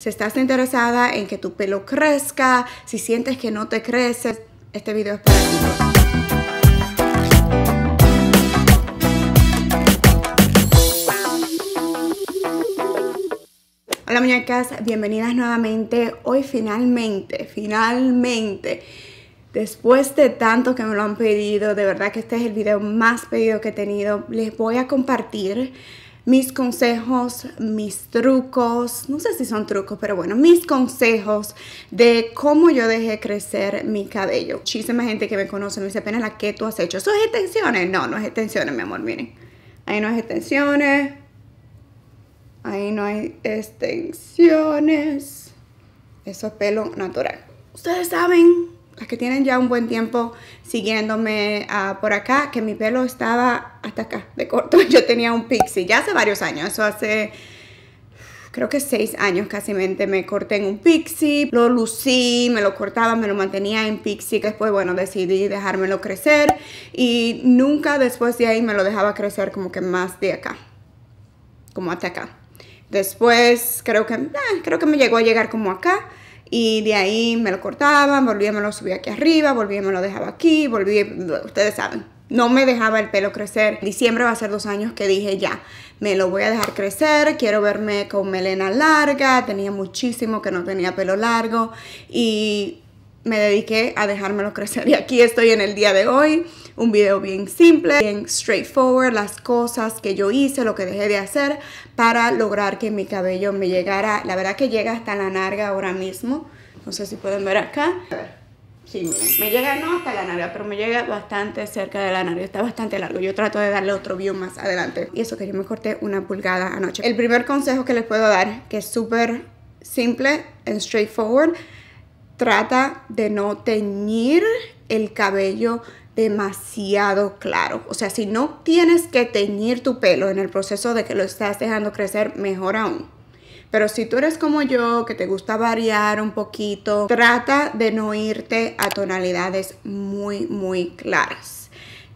Si estás interesada en que tu pelo crezca, si sientes que no te crece, este video es para ti. Hola muñecas, bienvenidas nuevamente. Hoy finalmente, finalmente, después de tanto que me lo han pedido, de verdad que este es el video más pedido que he tenido, les voy a compartir mis consejos, mis trucos, no sé si son trucos, pero bueno, mis consejos de cómo yo dejé crecer mi cabello. Muchísima gente que me conoce me dice, apenas la que tú has hecho. ¿Eso es extensiones? No, no es extensiones, mi amor, miren. Ahí no es extensiones. Ahí no hay extensiones. Eso es pelo natural. Ustedes saben las que tienen ya un buen tiempo siguiéndome ah, por acá, que mi pelo estaba hasta acá de corto. Yo tenía un pixie ya hace varios años, eso hace creo que seis años casi me corté en un pixie, lo lucí, me lo cortaba, me lo mantenía en pixie, después bueno decidí dejármelo crecer y nunca después de ahí me lo dejaba crecer como que más de acá, como hasta acá. Después creo que, eh, creo que me llegó a llegar como acá y de ahí me lo cortaban, volvía, me lo subía aquí arriba, volvía, me lo dejaba aquí, volvía, ustedes saben. No me dejaba el pelo crecer. diciembre va a ser dos años que dije ya, me lo voy a dejar crecer, quiero verme con melena larga, tenía muchísimo que no tenía pelo largo y me dediqué a dejármelo crecer y aquí estoy en el día de hoy un video bien simple, bien straightforward, las cosas que yo hice, lo que dejé de hacer para lograr que mi cabello me llegara, la verdad que llega hasta la narga ahora mismo, no sé si pueden ver acá. Sí, miren, me llega no hasta la narga, pero me llega bastante cerca de la narga, está bastante largo. Yo trato de darle otro view más adelante. Y eso que yo me corté una pulgada anoche. El primer consejo que les puedo dar, que es súper simple and straightforward, trata de no teñir el cabello demasiado claro. O sea, si no tienes que teñir tu pelo en el proceso de que lo estás dejando crecer, mejor aún. Pero si tú eres como yo, que te gusta variar un poquito, trata de no irte a tonalidades muy, muy claras.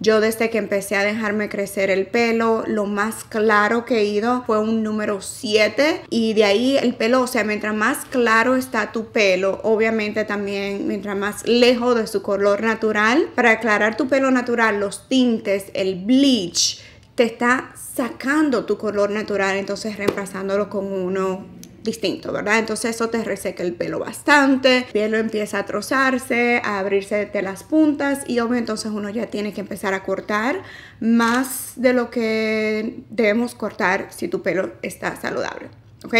Yo desde que empecé a dejarme crecer el pelo, lo más claro que he ido fue un número 7 y de ahí el pelo, o sea, mientras más claro está tu pelo, obviamente también mientras más lejos de su color natural, para aclarar tu pelo natural, los tintes, el bleach, te está sacando tu color natural, entonces reemplazándolo con uno distinto, ¿verdad? Entonces eso te reseca el pelo bastante, el pelo empieza a trozarse, a abrirse de las puntas y obvio entonces uno ya tiene que empezar a cortar más de lo que debemos cortar si tu pelo está saludable, ¿ok?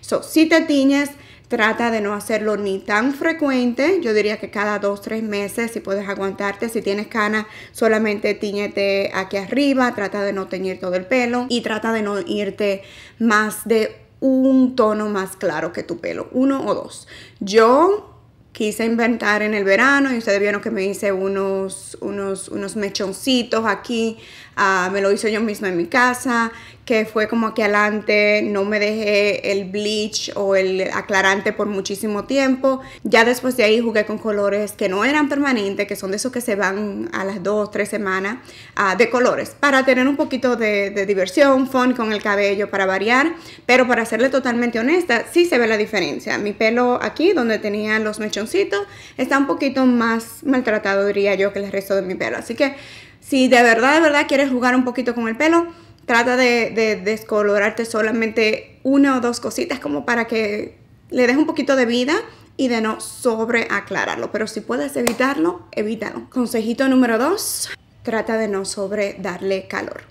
So, si te tiñes, Trata de no hacerlo ni tan frecuente. Yo diría que cada dos, tres meses, si puedes aguantarte. Si tienes canas, solamente tiñete aquí arriba. Trata de no teñir todo el pelo. Y trata de no irte más de un tono más claro que tu pelo, uno o dos. Yo quise inventar en el verano y ustedes vieron que me hice unos, unos, unos mechoncitos aquí Ah, me lo hice yo misma en mi casa, que fue como aquí adelante, no me dejé el bleach o el aclarante por muchísimo tiempo. Ya después de ahí jugué con colores que no eran permanentes, que son de esos que se van a las dos, tres semanas, ah, de colores, para tener un poquito de, diversión, fun con el cabello, para variar, pero para serle totalmente honesta, sí se ve la diferencia. Mi pelo aquí, donde tenía los mechoncitos, está un poquito más maltratado, diría yo, que el resto de mi pelo. Así que si de verdad, de verdad quieres jugar un poquito con el pelo, trata de, descolorarte solamente una o dos cositas como para que le des un poquito de vida y de no sobre aclararlo. Pero si puedes evitarlo, evítalo. Consejito número dos, trata de no sobre darle calor.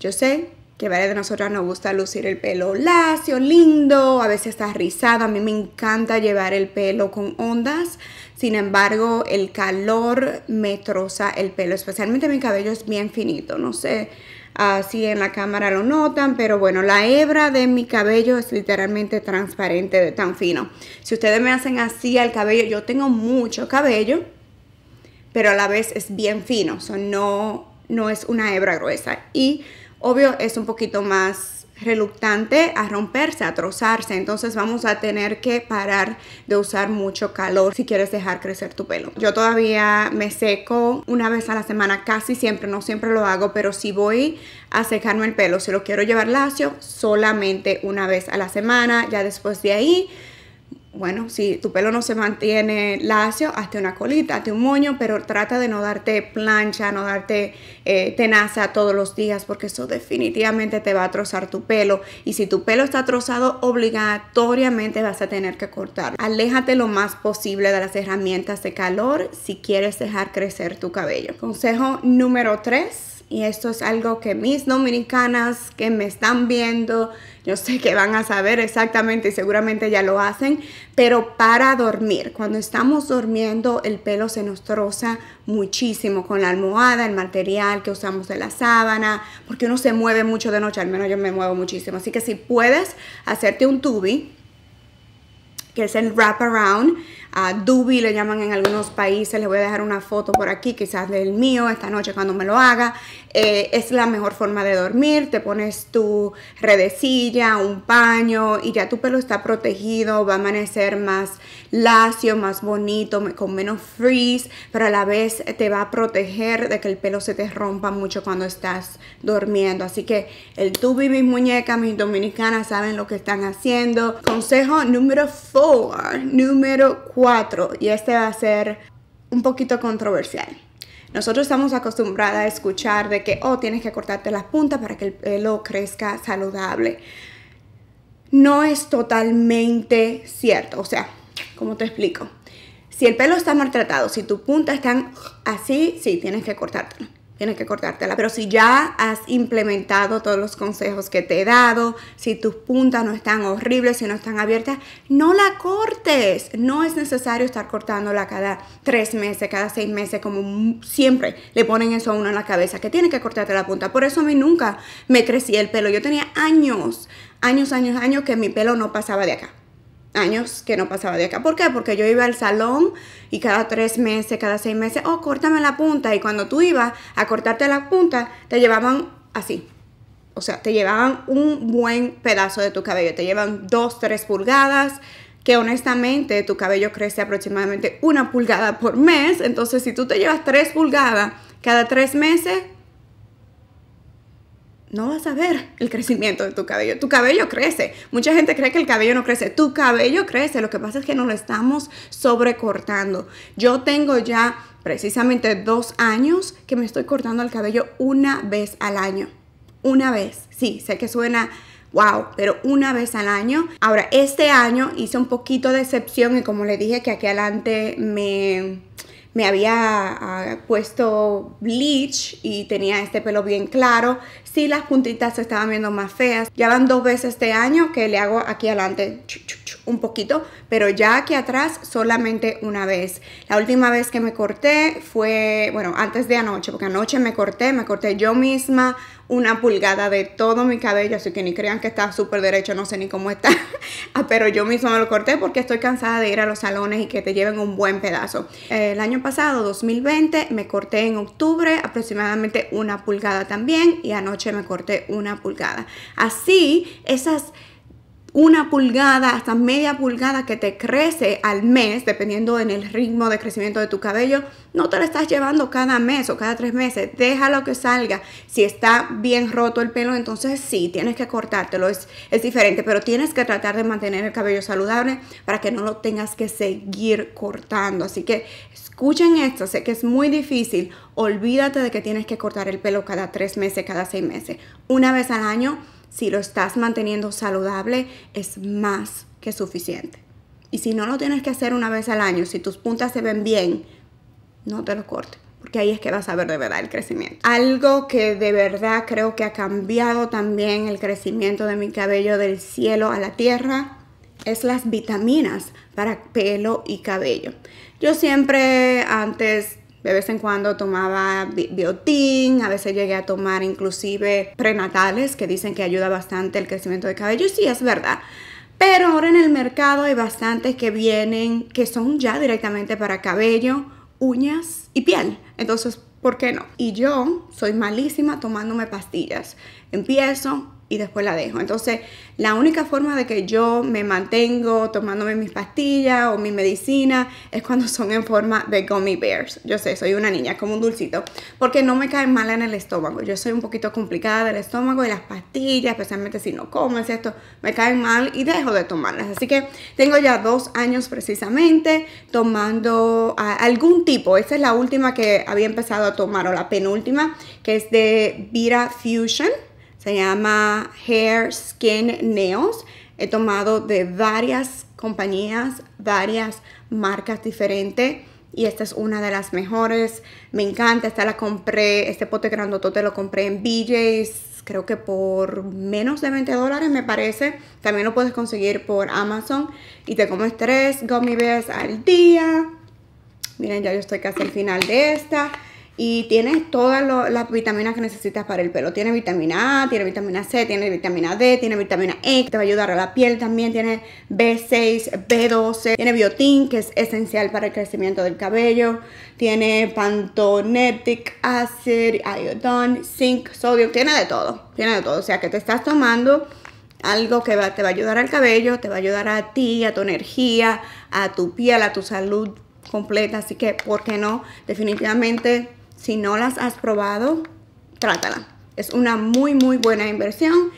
Yo sé que varias de nosotras nos gusta lucir el pelo lacio, lindo, a veces está rizado. A mí me encanta llevar el pelo con ondas, sin embargo, el calor me troza el pelo, especialmente mi cabello es bien finito, no sé ah, si en la cámara lo notan, pero bueno, la hebra de mi cabello es literalmente transparente de tan fino. Si ustedes me hacen así al cabello, yo tengo mucho cabello, pero a la vez es bien fino, no, no es una hebra gruesa y obvio es un poquito más reluctante a romperse, a trozarse. Entonces vamos a tener que parar de usar mucho calor si quieres dejar crecer tu pelo. Yo todavía me seco una vez a la semana, casi siempre, no siempre lo hago, pero si voy a secarme el pelo, si lo quiero llevar lacio, solamente una vez a la semana, ya después de ahí bueno, si tu pelo no se mantiene lacio, hazte una colita, hazte un moño, pero trata de no darte plancha, no darte eh, tenaza todos los días, porque eso definitivamente te va a trozar tu pelo. Y si tu pelo está trozado, obligatoriamente vas a tener que cortarlo. Aléjate lo más posible de las herramientas de calor si quieres dejar crecer tu cabello. Consejo número 3 y esto es algo que mis dominicanas que me están viendo, yo sé que van a saber exactamente y seguramente ya lo hacen, pero para dormir, cuando estamos durmiendo el pelo se nos troza muchísimo con la almohada, el material que usamos de la sábana, porque uno se mueve mucho de noche, al menos yo me muevo muchísimo, así que si puedes hacerte un tubi, que es el around. A dubi le llaman en algunos países, les voy a dejar una foto por aquí, quizás del mío, esta noche cuando me lo haga, eh, es la mejor forma de dormir, te pones tu redecilla, un paño y ya tu pelo está protegido, va a amanecer más lacio, más bonito, con menos freeze. pero a la vez te va a proteger de que el pelo se te rompa mucho cuando estás durmiendo, así que el dubi mis muñecas, mis dominicanas saben lo que están haciendo. Consejo número 4 número 4, y este va a ser un poquito controversial. Nosotros estamos acostumbrados a escuchar de que, oh, tienes que cortarte las puntas para que el pelo crezca saludable. No es totalmente cierto, o sea, como te explico? Si el pelo está maltratado, si tu punta están así, sí, tienes que cortártelo tienes que cortártela. Pero si ya has implementado todos los consejos que te he dado, si tus puntas no están horribles, si no están abiertas, no la cortes. No es necesario estar cortándola cada tres meses, cada seis meses, como siempre le ponen eso a uno en la cabeza, que tiene que cortarte la punta. Por eso a mí nunca me crecía el pelo. Yo tenía años, años, años, años que mi pelo no pasaba de acá años que no pasaba de acá. ¿Por qué? Porque yo iba al salón y cada tres meses, cada seis meses, oh, córtame la punta. Y cuando tú ibas a cortarte la punta, te llevaban así. O sea, te llevaban un buen pedazo de tu cabello. Te llevan dos, tres pulgadas, que honestamente tu cabello crece aproximadamente una pulgada por mes. Entonces, si tú te llevas tres pulgadas cada tres meses, no vas a ver el crecimiento de tu cabello. Tu cabello crece. Mucha gente cree que el cabello no crece. Tu cabello crece. Lo que pasa es que nos lo estamos sobrecortando. Yo tengo ya precisamente dos años que me estoy cortando el cabello una vez al año. Una vez. Sí, sé que suena wow, pero una vez al año. Ahora, este año hice un poquito de excepción y como le dije que aquí adelante me me había ah, puesto bleach y tenía este pelo bien claro. Sí, las puntitas se estaban viendo más feas. Ya van dos veces este año que le hago aquí adelante un poquito, pero ya aquí atrás solamente una vez. La última vez que me corté fue, bueno, antes de anoche, porque anoche me corté, me corté yo misma una pulgada de todo mi cabello, así que ni crean que está súper derecho, no sé ni cómo está, ah, pero yo mismo me lo corté porque estoy cansada de ir a los salones y que te lleven un buen pedazo. El año pasado, 2020, me corté en octubre aproximadamente una pulgada también y anoche me corté una pulgada. Así, esas una pulgada hasta media pulgada que te crece al mes, dependiendo en el ritmo de crecimiento de tu cabello, no te lo estás llevando cada mes o cada tres meses. Déjalo que salga. Si está bien roto el pelo, entonces sí, tienes que cortártelo. Es, es diferente, pero tienes que tratar de mantener el cabello saludable para que no lo tengas que seguir cortando. Así que escuchen esto. Sé que es muy difícil. Olvídate de que tienes que cortar el pelo cada tres meses, cada seis meses. Una vez al año si lo estás manteniendo saludable, es más que suficiente. Y si no lo tienes que hacer una vez al año, si tus puntas se ven bien, no te lo cortes porque ahí es que vas a ver de verdad el crecimiento. Algo que de verdad creo que ha cambiado también el crecimiento de mi cabello del cielo a la tierra es las vitaminas para pelo y cabello. Yo siempre antes de vez en cuando tomaba biotín, a veces llegué a tomar inclusive prenatales que dicen que ayuda bastante el crecimiento de cabello. Y sí, es verdad. Pero ahora en el mercado hay bastantes que vienen, que son ya directamente para cabello, uñas y piel. Entonces, ¿por qué no? Y yo soy malísima tomándome pastillas. Empiezo, y después la dejo. Entonces, la única forma de que yo me mantengo tomándome mis pastillas o mi medicina es cuando son en forma de gummy bears. Yo sé, soy una niña, como un dulcito, porque no me caen mal en el estómago. Yo soy un poquito complicada del estómago y las pastillas, especialmente si no comes esto, me caen mal y dejo de tomarlas. Así que tengo ya dos años precisamente tomando ah, algún tipo. Esta es la última que había empezado a tomar o la penúltima, que es de Vira Fusion se llama Hair, Skin, Nails. He tomado de varias compañías, varias marcas diferentes y esta es una de las mejores. Me encanta, esta la compré, este pote grandotote lo compré en BJ's, creo que por menos de 20 dólares me parece. También lo puedes conseguir por Amazon y te comes tres gummy bears al día. Miren, ya yo estoy casi al final de esta y tienes todas las vitaminas que necesitas para el pelo. Tiene vitamina A, tiene vitamina C, tiene vitamina D, tiene vitamina E, te va a ayudar a la piel también. Tiene B6, B12, tiene biotin, que es esencial para el crecimiento del cabello. Tiene pantonetic acid, iodón, zinc, sodio, tiene de todo. Tiene de todo, o sea que te estás tomando algo que te va a ayudar al cabello, te va a ayudar a ti, a tu energía, a tu piel, a tu salud completa. Así que, ¿por qué no? Definitivamente si no las has probado, trátala. Es una muy, muy buena inversión.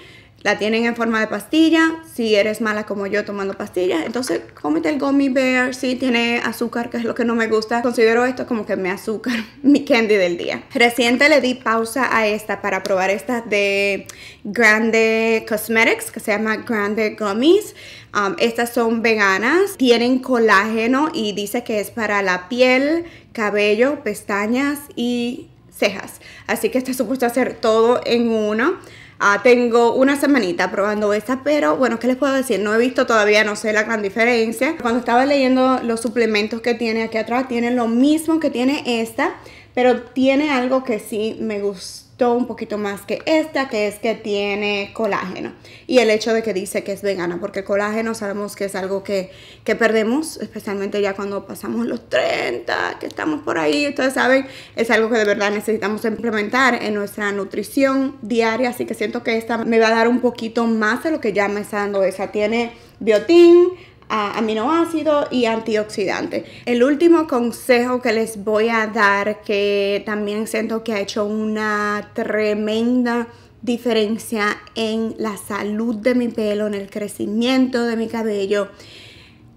La tienen en forma de pastilla, si eres mala como yo tomando pastillas, entonces cómete el gummy bear, si tiene azúcar, que es lo que no me gusta. Considero esto como que me azúcar, mi candy del día. Reciente le di pausa a esta para probar esta de Grande Cosmetics, que se llama Grande Gummies. Um, estas son veganas, tienen colágeno y dice que es para la piel, cabello, pestañas y cejas. Así que está supuesto hacer todo en uno. Ah, tengo una semanita probando esta, pero bueno, ¿qué les puedo decir? No he visto todavía, no sé la gran diferencia. Cuando estaba leyendo los suplementos que tiene aquí atrás, tiene lo mismo que tiene esta, pero tiene algo que sí me gusta un poquito más que esta, que es que tiene colágeno. Y el hecho de que dice que es vegana, porque el colágeno sabemos que es algo que, que perdemos, especialmente ya cuando pasamos los 30, que estamos por ahí, ustedes saben, es algo que de verdad necesitamos implementar en nuestra nutrición diaria, así que siento que esta me va a dar un poquito más de lo que ya me está dando esa. Tiene biotín, Aminoácido y antioxidantes. El último consejo que les voy a dar, que también siento que ha hecho una tremenda diferencia en la salud de mi pelo, en el crecimiento de mi cabello,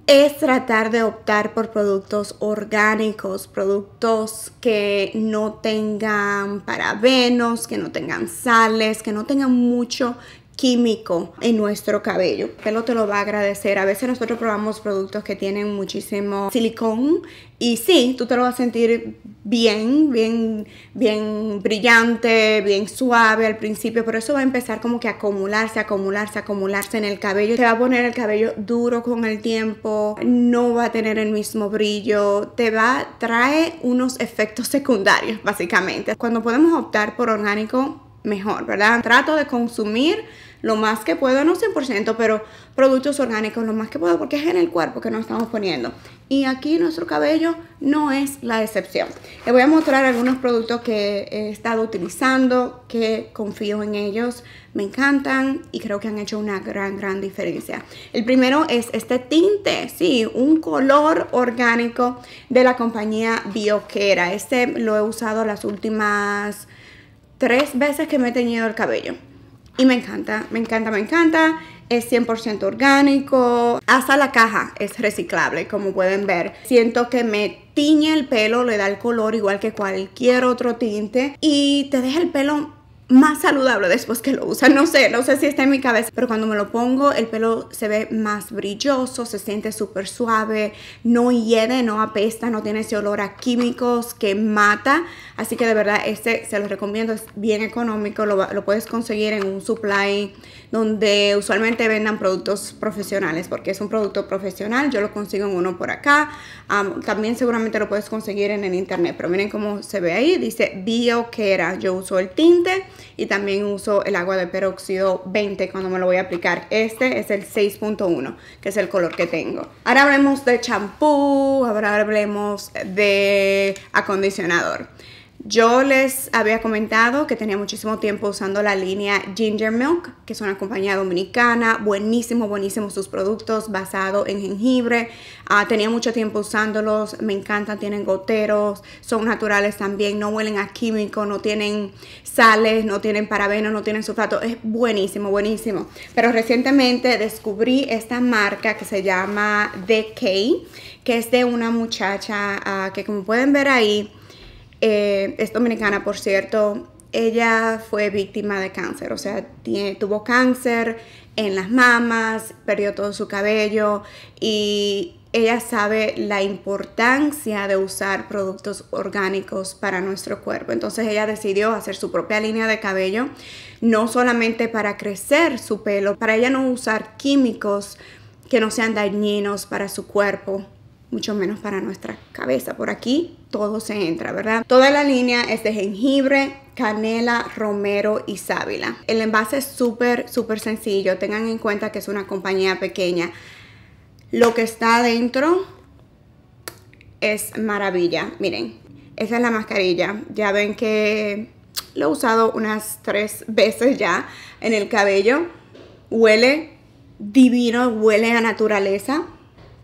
es tratar de optar por productos orgánicos, productos que no tengan parabenos, que no tengan sales, que no tengan mucho químico en nuestro cabello. El pelo te lo va a agradecer. A veces nosotros probamos productos que tienen muchísimo silicón y sí, tú te lo vas a sentir bien, bien, bien brillante, bien suave al principio, pero eso va a empezar como que a acumularse, acumularse, acumularse en el cabello. Te va a poner el cabello duro con el tiempo, no va a tener el mismo brillo, te va, trae unos efectos secundarios básicamente. Cuando podemos optar por orgánico, mejor, ¿verdad? Trato de consumir lo más que puedo, no 100%, pero productos orgánicos lo más que puedo porque es en el cuerpo que nos estamos poniendo. Y aquí nuestro cabello no es la excepción. Les voy a mostrar algunos productos que he estado utilizando, que confío en ellos, me encantan y creo que han hecho una gran, gran diferencia. El primero es este tinte, sí, un color orgánico de la compañía Bioquera. Este lo he usado las últimas tres veces que me he teñido el cabello. Y me encanta, me encanta, me encanta. Es 100% orgánico. Hasta la caja es reciclable, como pueden ver. Siento que me tiñe el pelo, le da el color igual que cualquier otro tinte. Y te deja el pelo más saludable después que lo usa. No sé, no sé si está en mi cabeza, pero cuando me lo pongo el pelo se ve más brilloso, se siente súper suave, no hiede, no apesta, no tiene ese olor a químicos que mata. Así que de verdad este se lo recomiendo, es bien económico, lo, lo puedes conseguir en un supply donde usualmente vendan productos profesionales porque es un producto profesional, yo lo consigo en uno por acá. también seguramente lo puedes conseguir en el internet, pero miren cómo se ve ahí, dice bioquera, Yo uso el tinte y también uso el agua de peróxido 20 cuando me lo voy a aplicar. Este es el 6.1, que es el color que tengo. Ahora hablemos de champú, ahora hablemos de acondicionador. Yo les había comentado que tenía muchísimo tiempo usando la línea Ginger Milk, que es una compañía dominicana, buenísimo, buenísimo sus productos basado en jengibre. Ah, tenía mucho tiempo usándolos, me encantan, tienen goteros, son naturales también, no huelen a químico, no tienen sales, no tienen parabenos, no tienen sulfato, es buenísimo, buenísimo. Pero recientemente descubrí esta marca que se llama kay que es de una muchacha ah, que como pueden ver ahí, eh, es dominicana, por cierto, ella fue víctima de cáncer, o sea, tuvo cáncer en las mamas, perdió todo su cabello y ella sabe la importancia de usar productos orgánicos para nuestro cuerpo. Entonces ella decidió hacer su propia línea de cabello, no solamente para crecer su pelo, para ella no usar químicos que no sean dañinos para su cuerpo mucho menos para nuestra cabeza. Por aquí todo se entra, ¿verdad? Toda la línea es de jengibre, canela, romero y sábila. El envase es súper, súper sencillo. Tengan en cuenta que es una compañía pequeña. Lo que está adentro es maravilla. Miren, esa es la mascarilla. Ya ven que lo he usado unas tres veces ya en el cabello. Huele divino, huele a naturaleza.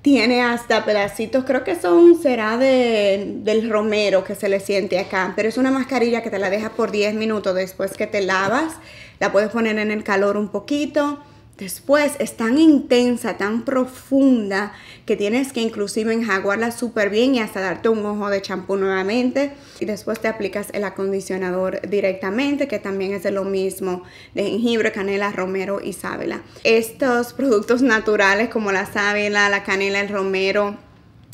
Tiene hasta pedacitos, creo que son, será de, del romero que se le siente acá, pero es una mascarilla que te la dejas por 10 minutos después que te lavas, la puedes poner en el calor un poquito Después es tan intensa, tan profunda, que tienes que inclusive enjaguarla súper bien y hasta darte un ojo de champú nuevamente. Y después te aplicas el acondicionador directamente, que también es de lo mismo, de jengibre, canela, romero y sábila. Estos productos naturales como la sábila, la canela, el romero,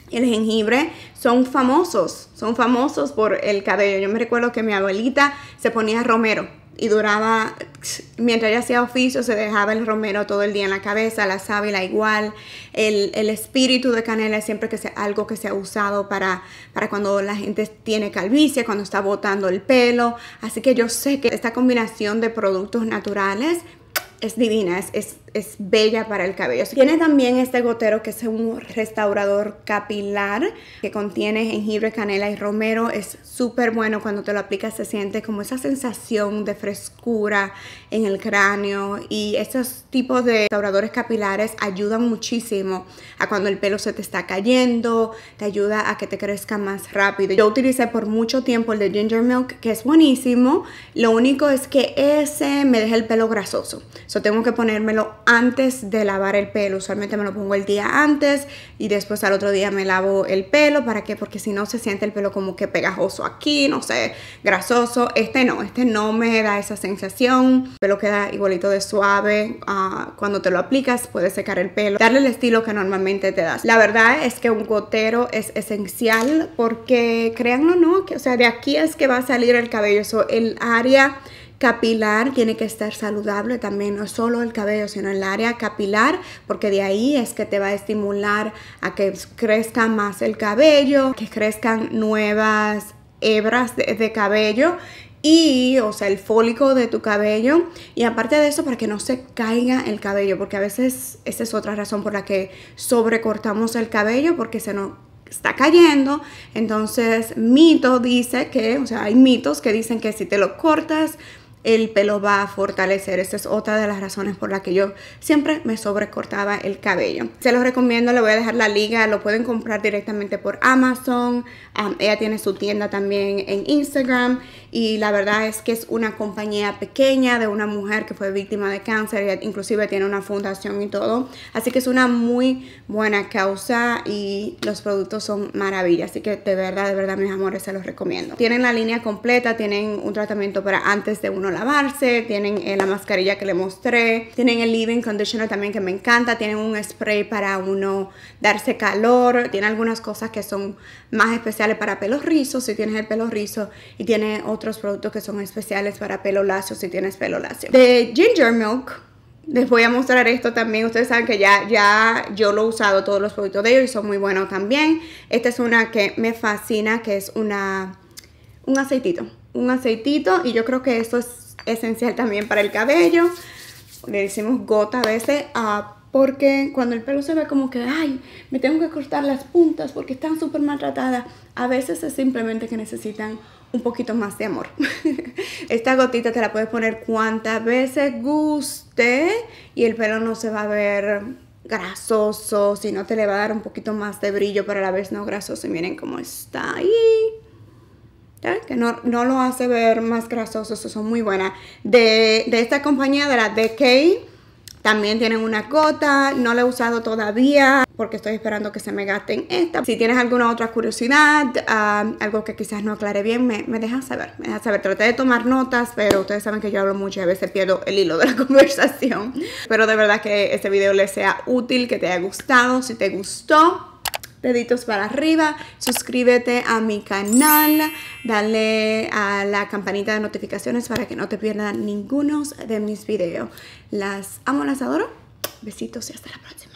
el jengibre son famosos, son famosos por el cabello. Yo me recuerdo que mi abuelita se ponía romero y duraba mientras ella hacía oficio, se dejaba el romero todo el día en la cabeza, la sábila igual, el, espíritu de canela siempre que sea algo que se ha usado para, para cuando la gente tiene calvicie, cuando está botando el pelo. Así que yo sé que esta combinación de productos naturales es divina, es es bella para el cabello. Tiene también este gotero que es un restaurador capilar que contiene jengibre, canela y romero. Es súper bueno cuando te lo aplicas, se siente como esa sensación de frescura en el cráneo y estos tipos de restauradores capilares ayudan muchísimo a cuando el pelo se te está cayendo, te ayuda a que te crezca más rápido. Yo utilicé por mucho tiempo el de Ginger Milk, que es buenísimo. Lo único es que ese me deja el pelo grasoso. So tengo que ponérmelo antes de lavar el pelo. Usualmente me lo pongo el día antes y después al otro día me lavo el pelo. ¿Para qué? Porque si no se siente el pelo como que pegajoso aquí, no sé, grasoso. Este no, este no me da esa sensación. El pelo queda igualito de suave. Ah, cuando te lo aplicas puedes secar el pelo, darle el estilo que normalmente te das. La verdad es que un gotero es esencial porque créanlo no, que, o sea, de aquí es que va a salir el cabello. eso el área capilar tiene que estar saludable también, no solo el cabello, sino el área capilar, porque de ahí es que te va a estimular a que crezca más el cabello, que crezcan nuevas hebras de, cabello y, o sea, el fólico de tu cabello. Y aparte de eso, para que no se caiga el cabello, porque a veces esa es otra razón por la que sobrecortamos el cabello, porque se nos está cayendo. Entonces, mito dice que, o sea, hay mitos que dicen que si te lo cortas, el pelo va a fortalecer. Esa es otra de las razones por la que yo siempre me sobrecortaba el cabello. Se los recomiendo, le voy a dejar la liga, lo pueden comprar directamente por Amazon. ella tiene su tienda también en Instagram y la verdad es que es una compañía pequeña de una mujer que fue víctima de cáncer, inclusive tiene una fundación y todo, así que es una muy buena causa y los productos son maravillas, así que de verdad, de verdad mis amores se los recomiendo. Tienen la línea completa, tienen un tratamiento para antes de uno lavarse, tienen eh, la mascarilla que le mostré, tienen el leave-in conditioner también que me encanta, tienen un spray para uno darse calor, Tienen algunas cosas que son más especiales para pelos rizos si tienes el pelo rizo y tiene otros productos que son especiales para pelo lacio si tienes pelo lacio. De Ginger Milk, les voy a mostrar esto también. Ustedes saben que ya, ya yo lo he usado todos los productos de ellos y son muy buenos también. Esta es una que me fascina, que es una un aceitito. Un aceitito y yo creo que eso es esencial también para el cabello. Le decimos gota a veces. a. Ah, porque cuando el pelo se ve como que, ay, me tengo que cortar las puntas porque están súper maltratadas, a veces es simplemente que necesitan un poquito más de amor. Esta gotita te la puedes poner cuantas veces guste y el pelo no se va a ver grasoso, sino te le va a dar un poquito más de brillo, pero a la vez no grasoso. Y miren cómo está ahí. ¿Ya? Que no, lo hace ver más grasoso, eso son muy buenas. De, esta compañía, de la DK, también tienen una cota, no la he usado todavía porque estoy esperando que se me gasten esta. Si tienes alguna otra curiosidad, ah, algo que quizás no aclare bien, me, me dejas saber, me dejas saber. Traté de tomar notas, pero ustedes saben que yo hablo mucho y a veces pierdo el hilo de la conversación. Pero de verdad que este video les sea útil, que te haya gustado. Si te gustó, deditos para arriba, suscríbete a mi canal, dale a la campanita de notificaciones para que no te pierdas ninguno de mis videos. Las amo, las adoro. Besitos y hasta la próxima.